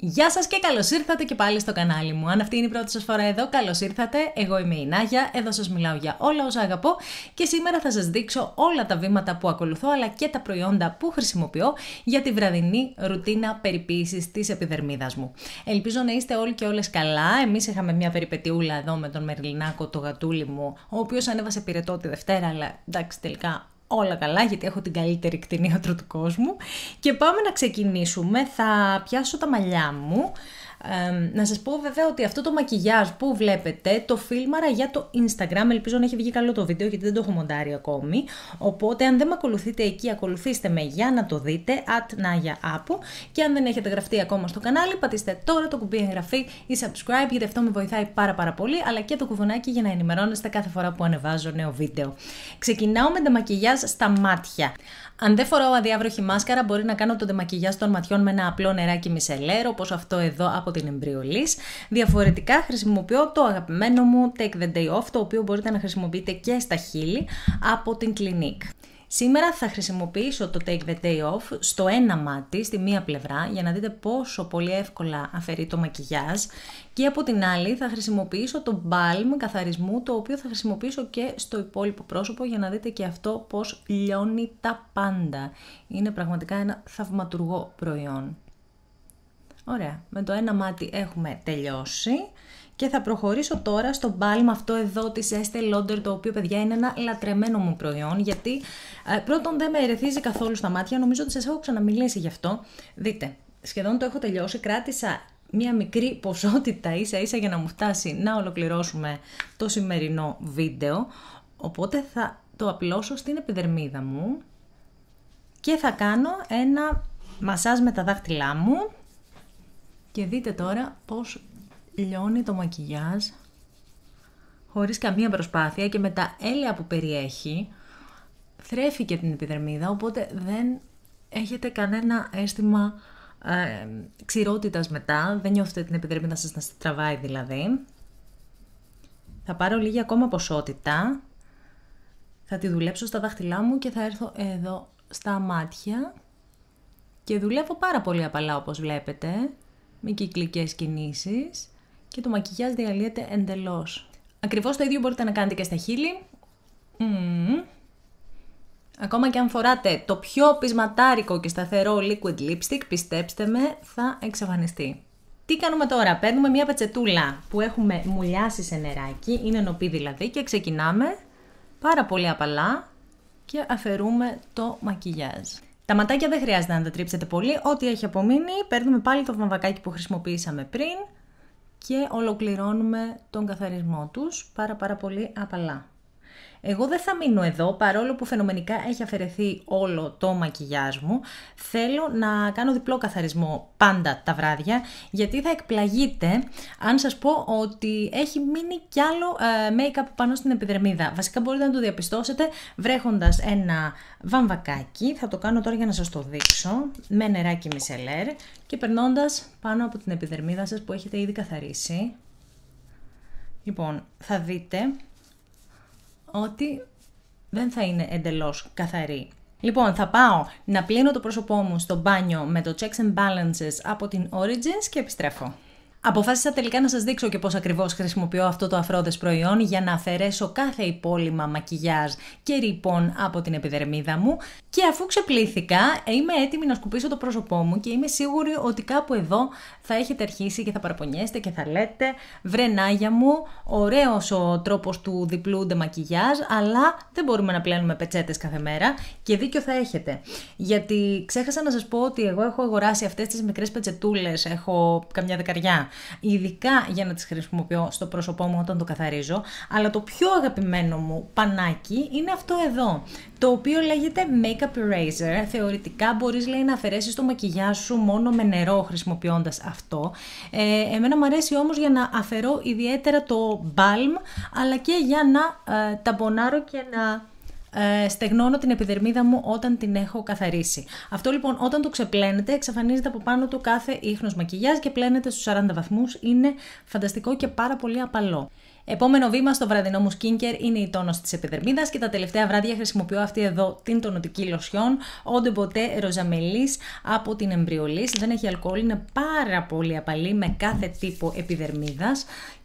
Γεια σας και καλώς ήρθατε και πάλι στο κανάλι μου. Αν αυτή είναι η πρώτη σας φορά εδώ, καλώς ήρθατε. Εγώ είμαι η Νάγια, εδώ σας μιλάω για όλα όσα αγαπώ και σήμερα θα σας δείξω όλα τα βήματα που ακολουθώ αλλά και τα προϊόντα που χρησιμοποιώ για τη βραδινή ρουτίνα περιποίησης της επιδερμίδας μου. Ελπίζω να είστε όλοι και όλες καλά. Εμείς είχαμε μια περιπετιούλα εδώ με τον Μερλινάκο, το γατούλι μου, ο οποίος ανέβασε πυρετό τη Δευτέρα, αλλά εντάξει τελικά όλα καλά γιατί έχω την καλύτερη κτηνίατρο του κόσμου και πάμε να ξεκινήσουμε, θα πιάσω τα μαλλιά μου ε, να σας πω βέβαια ότι αυτό το μακιγιάζ που βλέπετε το φίλμαρα για το Instagram, ελπίζω να έχει βγει καλό το βίντεο γιατί δεν το έχω μοντάρει ακόμη, οπότε αν δεν με ακολουθείτε εκεί ακολουθήστε με για να το δείτε, at Naya και αν δεν έχετε γραφτεί ακόμα στο κανάλι πατήστε τώρα το κουμπί εγγραφή ή subscribe γιατί αυτό με βοηθάει πάρα πάρα πολύ αλλά και το κουβουνάκι για να ενημερώνεστε κάθε φορά που ανεβάζω νέο βίντεο. Ξεκινάω με τα μακιγιάζ στα μάτια. Αν δεν φοράω αδιάβροχη μάσκαρα μπορεί να κάνω το ντεμακιγιάζ των ματιών με ένα απλό νεράκι μισελέρ όπως αυτό εδώ από την εμπριολή. Διαφορετικά χρησιμοποιώ το αγαπημένο μου Take the Day Off, το οποίο μπορείτε να χρησιμοποιείτε και στα χείλη από την Clinique. Σήμερα θα χρησιμοποιήσω το Take the Day Off στο ένα μάτι, στη μία πλευρά, για να δείτε πόσο πολύ εύκολα αφαιρεί το μακιγιάζ και από την άλλη θα χρησιμοποιήσω το balm καθαρισμού, το οποίο θα χρησιμοποιήσω και στο υπόλοιπο πρόσωπο για να δείτε και αυτό πώς λιώνει τα πάντα. Είναι πραγματικά ένα θαυματουργό προϊόν. Ωραία. Με το ένα μάτι έχουμε τελειώσει. Και θα προχωρήσω τώρα στο μπάλμα αυτό εδώ της Estee Lauder, το οποίο παιδιά είναι ένα λατρεμένο μου προϊόν, γιατί ε, πρώτον δεν με ερεθίζει καθόλου στα μάτια, νομίζω ότι σας έχω ξαναμιλήσει γι' αυτό. Δείτε, σχεδόν το έχω τελειώσει, κράτησα μια μικρή ποσότητα ίσα ίσα για να μου φτάσει να ολοκληρώσουμε το σημερινό βίντεο, οπότε θα το απλώσω στην επιδερμίδα μου και θα κάνω ένα μασάζ με τα δάχτυλά μου και δείτε τώρα πώς λιώνει το μακιγιάζ χωρίς καμία προσπάθεια και με τα έλαια που περιέχει θρέφει και την επιδερμίδα οπότε δεν έχετε κανένα αίσθημα ε, ξηρότητας μετά, δεν νιώθετε την επιδερμίδα σας να σας τραβάει δηλαδή. Θα πάρω λίγη ακόμα ποσότητα, θα τη δουλέψω στα δάχτυλά μου και θα έρθω εδώ στα μάτια και δουλεύω πάρα πολύ απαλά όπως βλέπετε με κυκλικές κινήσεις και το μακιγιάζ διαλύεται εντελώς. Ακριβώς το ίδιο μπορείτε να κάνετε και στα χείλη. Ακόμα και αν φοράτε το πιο πεισματάρικο και σταθερό liquid lipstick, πιστέψτε με, θα εξαφανιστεί. Τι κάνουμε τώρα, παίρνουμε μια πατσετούλα που έχουμε μουλιάσει σε νεράκι, είναι νοπή δηλαδή, και ξεκινάμε πάρα πολύ απαλά και αφαιρούμε το μακιγιάζ. Τα ματάκια δεν χρειάζεται να τα τρίψετε πολύ. Ό,τι έχει απομείνει, παίρνουμε πάλι το βαμβακάκι που χρησιμοποίησαμε πριν και ολοκληρώνουμε τον καθαρισμό τους πάρα πάρα πολύ απαλά. Εγώ δεν θα μείνω εδώ, παρόλο που φαινομενικά έχει αφαιρεθεί όλο το μακιγιάζ μου. Θέλω να κάνω διπλό καθαρισμό πάντα τα βράδια, γιατί θα εκπλαγείτε αν σας πω ότι έχει μείνει κι άλλο ε, make-up πάνω στην επιδερμίδα. Βασικά μπορείτε να το διαπιστώσετε βρέχοντας ένα βαμβακάκι, θα το κάνω τώρα για να σας το δείξω, με νεράκι μισελέρ και περνώντας πάνω από την επιδερμίδα σας που έχετε ήδη καθαρίσει. Λοιπόν, θα δείτε ότι δεν θα είναι εντελώς καθαρή. Λοιπόν, θα πάω να πλύνω το πρόσωπό μου στο μπάνιο με το checks and balances από την Origins και επιστρέφω. Αποφάσισα τελικά να σας δείξω και πώς ακριβώς χρησιμοποιώ αυτό το αφρόδες προϊόν για να αφαιρέσω κάθε υπόλοιμα μακιγιάζ και ρήπων από την επιδερμίδα μου και αφού ξεπλήθηκα είμαι έτοιμη να σκουπίσω το πρόσωπό μου και είμαι σίγουρη ότι κάπου εδώ θα έχετε αρχίσει και θα παραπονιέστε και θα λέτε βρε Νάγια μου, ωραίος ο τρόπος του διπλούνται μακιγιάζ αλλά δεν μπορούμε να πλένουμε πετσέτες κάθε μέρα και δίκιο θα έχετε γιατί ξέχασα να σας πω ότι εγώ έχω αγοράσει αυτές τις μικρές πετσετούλες, έχω καμιά δεκαριά ειδικά για να τις χρησιμοποιώ στο πρόσωπό μου όταν το καθαρίζω, αλλά το πιο αγαπημένο μου πανάκι είναι αυτό εδώ, το οποίο λέγεται Makeup Eraser. Θεωρητικά μπορείς λέει να αφαιρέσεις το μακιγιά σου μόνο με νερό χρησιμοποιώντας αυτό. Ε, εμένα μου αρέσει όμως για να αφαιρώ ιδιαίτερα το balm, αλλά και για να ε, ταμπονάρω και να ε, στεγνώνω την επιδερμίδα μου όταν την έχω καθαρίσει. Αυτό λοιπόν όταν το ξεπλένετε εξαφανίζεται από πάνω του κάθε ίχνος μακιγιάζ και πλένεται στους 40 βαθμούς. Είναι φανταστικό και πάρα πολύ απαλό. Επόμενο βήμα στο βραδινό μου skincare είναι η τόνωση της επιδερμίδας και τα τελευταία βράδια χρησιμοποιώ αυτή εδώ την τονωτική λοσιόν Eau ποτέ Ροζαμελή από την Εμβριολή. Δεν έχει αλκοόλ, είναι πάρα πολύ απαλή με κάθε τύπο επιδερμίδας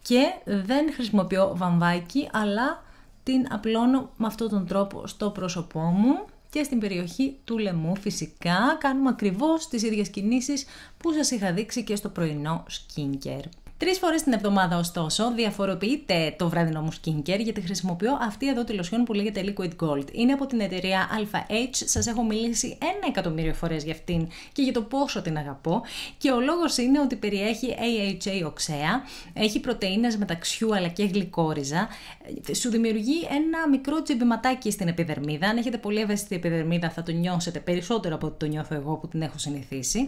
και δεν χρησιμοποιώ βαμβάκι αλλά την απλώνω με αυτόν τον τρόπο στο πρόσωπό μου και στην περιοχή του λαιμού φυσικά κάνουμε ακριβώς τις ίδιες κινήσεις που σας είχα δείξει και στο πρωινό skincare. Τρεις φορές την εβδομάδα, ωστόσο, διαφοροποιείται το βραδινό μου skincare γιατί χρησιμοποιώ αυτή εδώ τη λοσιόν που λέγεται Liquid Gold. Είναι από την εταιρεία H Σας έχω μιλήσει ένα εκατομμύριο φορές για αυτήν και για το πόσο την αγαπώ. Και ο λόγος είναι ότι περιέχει AHA οξέα, έχει πρωτενε μεταξιού αλλά και γλυκόριζα. Σου δημιουργεί ένα μικρό τσιμπηματάκι στην επιδερμίδα. Αν έχετε πολύ ευαίσθητη επιδερμίδα, θα το νιώσετε περισσότερο από ότι το νιώθω εγώ που την έχω συνηθίσει.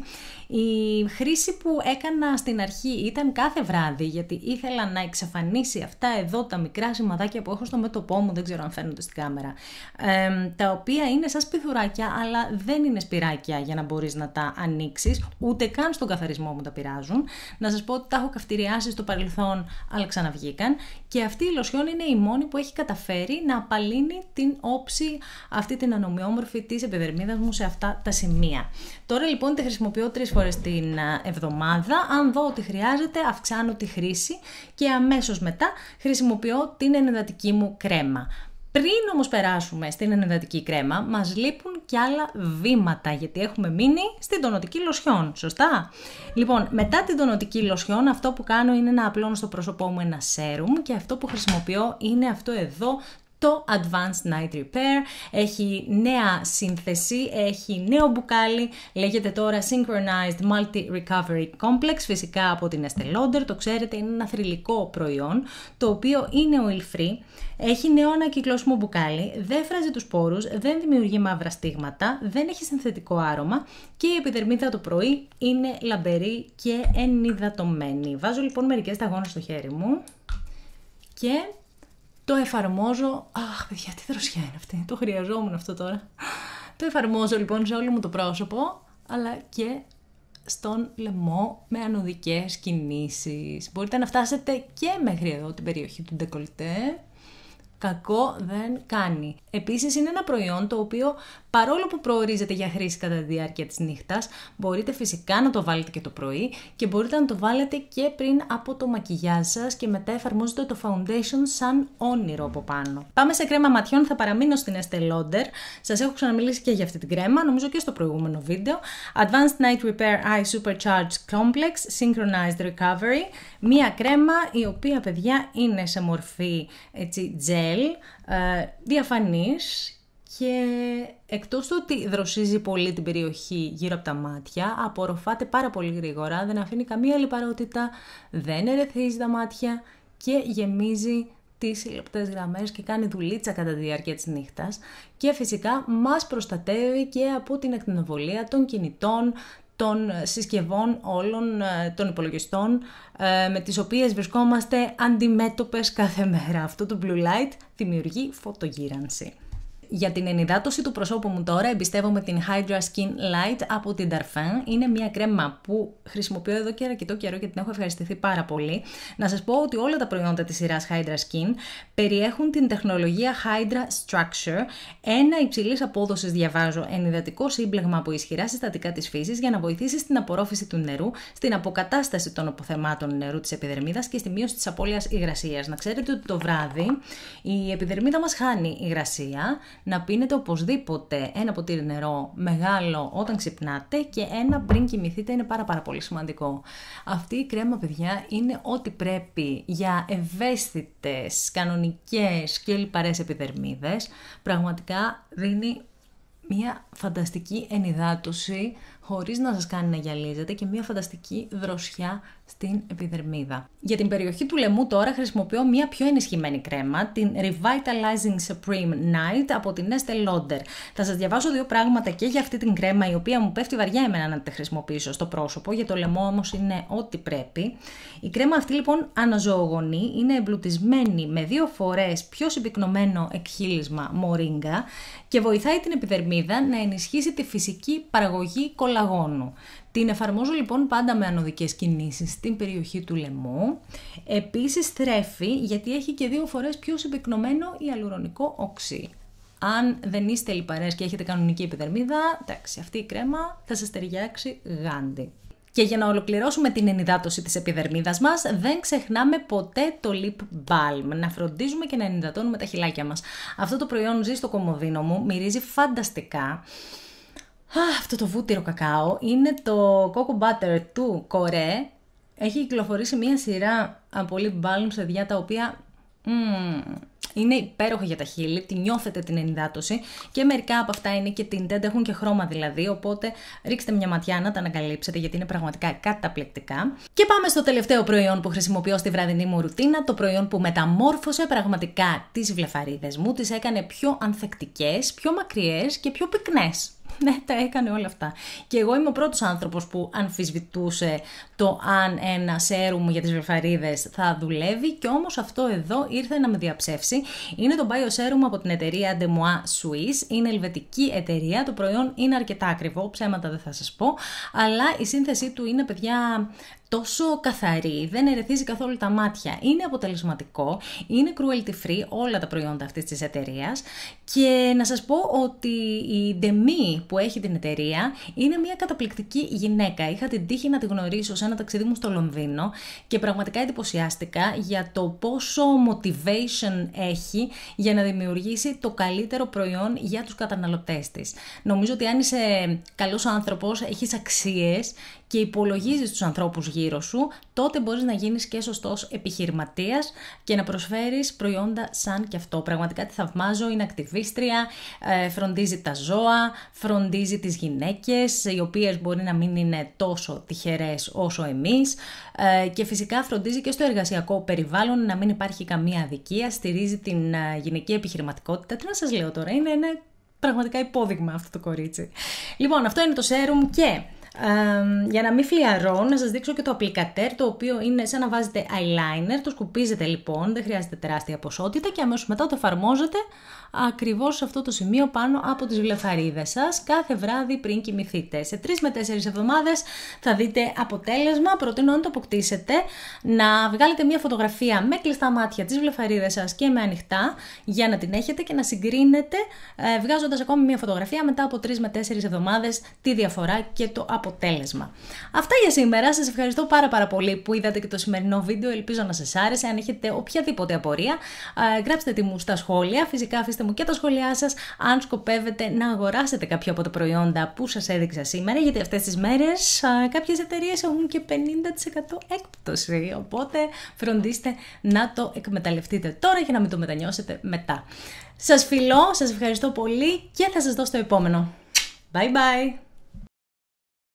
Η χρήση που έκανα στην αρχή ήταν κάθε κάθε βράδυ, γιατί ήθελα να εξαφανίσει αυτά εδώ τα μικρά σημαδάκια που έχω στο μέτωπό μου, δεν ξέρω αν φαίνονται στην κάμερα, ε, τα οποία είναι σαν σπιθουράκια, αλλά δεν είναι σπυράκια για να μπορείς να τα ανοίξεις, ούτε καν στον καθαρισμό μου τα πειράζουν. Να σας πω ότι τα έχω καυτηριάσει στο παρελθόν, αλλά ξαναβγήκαν. Και αυτή η λοσιόν είναι η μόνη που έχει καταφέρει να απαλύνει την όψη, αυτή την ανομοιόμορφη της επιδερμίδας μου σε αυτά τα σημεία. Τώρα λοιπόν τη χρησιμοποιώ τρεις φορές την ε, εβδομάδα. Αν δω ότι χρειάζεται, αυξάνω αυξάνω τη χρήση και αμέσως μετά χρησιμοποιώ την ενεδατική μου κρέμα. Πριν όμως περάσουμε στην ενεδατική κρέμα, μας λείπουν και άλλα βήματα, γιατί έχουμε μείνει στην τονωτική λοσιόν, σωστά? Λοιπόν, μετά την τονωτική λοσιόν, αυτό που κάνω είναι να απλώνω στο πρόσωπό μου ένα σέρουμ και αυτό που χρησιμοποιώ είναι αυτό εδώ το Advanced Night Repair. Έχει νέα σύνθεση, έχει νέο μπουκάλι, λέγεται τώρα Synchronized Multi Recovery Complex, φυσικά από την Estée Lauder, το ξέρετε είναι ένα θρηλυκό προϊόν, το οποίο είναι oil free, έχει νέο ανακυκλώσιμο μπουκάλι, δεν φράζει τους πόρους, δεν δημιουργεί μαύρα στίγματα, δεν έχει συνθετικό άρωμα και η επιδερμίδα το πρωί είναι λαμπερή και ενυδατωμένη. Βάζω λοιπόν μερικές σταγόνες στο χέρι μου και το εφαρμόζω. Αχ, παιδιά, τι δροσιά είναι αυτή. Το χρειαζόμουν αυτό τώρα. Το εφαρμόζω λοιπόν σε όλο μου το πρόσωπο, αλλά και στον λαιμό με ανωδικές κινήσεις. Μπορείτε να φτάσετε και μέχρι εδώ την περιοχή του ντεκολιτέ. Κακό δεν κάνει. Επίσης είναι ένα προϊόν το οποίο παρόλο που προορίζεται για χρήση κατά τη διάρκεια της νύχτας, μπορείτε φυσικά να το βάλετε και το πρωί και μπορείτε να το βάλετε και πριν από το μακιγιάζ σας και μετά εφαρμόζετε το foundation σαν όνειρο από πάνω. Πάμε σε κρέμα ματιών, θα παραμείνω στην Estee Lauder. Σας έχω ξαναμιλήσει και για αυτή την κρέμα, νομίζω και στο προηγούμενο βίντεο. Advanced Night Repair Eye Supercharged Complex Synchronized Recovery. Μία κρέμα η οποία, παιδιά, είναι σε μορφή έτσι, gel, ε, διαφανής και εκτός του ότι δροσίζει πολύ την περιοχή γύρω από τα μάτια, απορροφάται πάρα πολύ γρήγορα, δεν αφήνει καμία λιπαρότητα, δεν ερεθίζει τα μάτια και γεμίζει τις λεπτές γραμμές και κάνει δουλίτσα κατά τη διάρκεια της νύχτας και φυσικά μας προστατεύει και από την ακτινοβολία των κινητών, των συσκευών όλων ε, των υπολογιστών ε, με τις οποίες βρισκόμαστε αντιμέτωπες κάθε μέρα. Αυτό το blue light δημιουργεί φωτογύρανση για την ενυδάτωση του προσώπου μου τώρα εμπιστεύομαι την Hydra Skin Light από την Darfan. Είναι μια κρέμα που χρησιμοποιώ εδώ και αρκετό καιρό και την έχω ευχαριστηθεί πάρα πολύ. Να σας πω ότι όλα τα προϊόντα της σειράς Hydra Skin περιέχουν την τεχνολογία Hydra Structure, ένα υψηλής απόδοσης διαβάζω ενυδατικό σύμπλεγμα από ισχυρά συστατικά της φύσης για να βοηθήσει στην απορρόφηση του νερού, στην αποκατάσταση των αποθεμάτων νερού της επιδερμίδας και στη μείωση της απώλειας υγρασίας. Να ξέρετε ότι το βράδυ η επιδερμίδα μας χάνει υγρασία, να πίνετε οπωσδήποτε ένα ποτήρι νερό μεγάλο όταν ξυπνάτε και ένα πριν κοιμηθείτε είναι πάρα πάρα πολύ σημαντικό. Αυτή η κρέμα παιδιά είναι ό,τι πρέπει για ευαίσθητες, κανονικές και λιπαρές επιδερμίδες. Πραγματικά δίνει μια φανταστική ενυδάτωση χωρίς να σας κάνει να γυαλίζετε και μια φανταστική δροσιά στην επιδερμίδα. Για την περιοχή του λαιμού τώρα χρησιμοποιώ μια πιο ενισχυμένη κρέμα, την Revitalizing Supreme Night από την Estee Lauder. Θα σας διαβάσω δύο πράγματα και για αυτή την κρέμα η οποία μου πέφτει βαριά εμένα να τη χρησιμοποιήσω στο πρόσωπο, για το λαιμό όμως είναι ό,τι πρέπει. Η κρέμα αυτή λοιπόν αναζωογονεί, είναι εμπλουτισμένη με δύο φορές πιο συμπυκνωμένο εκχύλισμα μορίγκα και βοηθάει την επιδερμίδα να ενισχύσει τη φυσική παραγωγή κολαγόνου. Την εφαρμόζω λοιπόν πάντα με ανωδικές κινήσεις στην περιοχή του λαιμού. Επίσης θρέφει γιατί έχει και δύο φορές πιο συμπυκνωμένο αλουρονικό οξύ. Αν δεν είστε λιπαρές και έχετε κανονική επιδερμίδα, εντάξει, αυτή η κρέμα θα σας ταιριάξει γάντι. Και για να ολοκληρώσουμε την ενυδάτωση της επιδερμίδας μας, δεν ξεχνάμε ποτέ το lip balm, να φροντίζουμε και να ενυδατώνουμε τα χυλάκια μας. Αυτό το προϊόν ζει στο κομμωδίνο μου, μυρίζει φανταστικά αυτό το βούτυρο κακάο είναι το cocoa butter του Κορέ. Έχει κυκλοφορήσει μια σειρά από lip balm σε τα οποία είναι υπέροχα για τα χείλη, τη νιώθετε την ενυδάτωση και μερικά από αυτά είναι και tinted, έχουν και χρώμα δηλαδή, οπότε ρίξτε μια ματιά να τα ανακαλύψετε γιατί είναι πραγματικά καταπληκτικά. Και πάμε στο τελευταίο προϊόν που χρησιμοποιώ στη βραδινή μου ρουτίνα, το προϊόν που μεταμόρφωσε πραγματικά τις βλεφαρίδες μου, τις έκανε πιο ανθεκτικές, πιο μακριές και πιο πυκνές. ναι, τα έκανε όλα αυτά. Και εγώ είμαι ο πρώτος άνθρωπος που αμφισβητούσε το αν ένα σέρουμ για τις βεφαρίδε θα δουλεύει. Και όμως αυτό εδώ ήρθε να με διαψεύσει. Είναι το BioSerum από την εταιρεία Demois Suisse. Είναι ελβετική εταιρεία. Το προϊόν είναι αρκετά ακριβό, ψέματα δεν θα σας πω. Αλλά η σύνθεσή του είναι, παιδιά, τόσο καθαρή, δεν ερεθίζει καθόλου τα μάτια, είναι αποτελεσματικό, είναι cruelty free όλα τα προϊόντα αυτής της εταιρείας. και να σας πω ότι η Demi που έχει την εταιρεία είναι μια καταπληκτική γυναίκα. Είχα την τύχη να τη γνωρίσω σε ένα ταξίδι μου στο Λονδίνο και πραγματικά εντυπωσιάστηκα για το πόσο motivation έχει για να δημιουργήσει το καλύτερο προϊόν για τους καταναλωτές της. Νομίζω ότι αν είσαι καλός άνθρωπος, έχεις αξίες και υπολογίζεις τους ανθρώπους γύρω γύρω σου, τότε μπορείς να γίνεις και σωστός επιχειρηματίας και να προσφέρεις προϊόντα σαν και αυτό. Πραγματικά τη θαυμάζω, είναι ακτιβίστρια, ε, φροντίζει τα ζώα, φροντίζει τις γυναίκες, οι οποίες μπορεί να μην είναι τόσο τυχερές όσο εμείς ε, και φυσικά φροντίζει και στο εργασιακό περιβάλλον να μην υπάρχει καμία αδικία, στηρίζει την ε, γυναική επιχειρηματικότητα. Τι να σας λέω τώρα, είναι ένα πραγματικά υπόδειγμα αυτό το κορίτσι. Λοιπόν, αυτό είναι το σέρουμ και για να μην φλιαρώ, να σας δείξω και το απλικατέρ, το οποίο είναι σαν να βάζετε eyeliner, το σκουπίζετε λοιπόν, δεν χρειάζεται τεράστια ποσότητα και αμέσως μετά το εφαρμόζετε ακριβώς σε αυτό το σημείο πάνω από τις βλεφαρίδες σας κάθε βράδυ πριν κοιμηθείτε. Σε 3 με 4 εβδομάδες θα δείτε αποτέλεσμα, προτείνω αν το αποκτήσετε να βγάλετε μια φωτογραφία με κλειστά μάτια τις βλεφαρίδες σας και με ανοιχτά για να την έχετε και να συγκρίνετε ε, βγάζοντας ακόμη μια φωτογραφία μετά από 3 με 4 εβδομάδες τη διαφορά και το αποτέλεσμα. Αυτά για σήμερα, σας ευχαριστώ πάρα πάρα πολύ που είδατε και το σημερινό βίντεο, ελπίζω να σας άρεσε, αν έχετε οποιαδήποτε απορία ε, γράψτε τη μου στα σχόλια, φυσικά αφήστε μου και τα σχόλιά σας, αν σκοπεύετε να αγοράσετε κάποιο από τα προϊόντα που σας έδειξα σήμερα, γιατί αυτές τις μέρες κάποιε κάποιες εταιρείες έχουν και 50% έκπτωση, οπότε φροντίστε να το εκμεταλλευτείτε τώρα για να μην το μετανιώσετε μετά. Σας φιλώ, σας ευχαριστώ πολύ και θα σας δω στο επόμενο. Bye bye!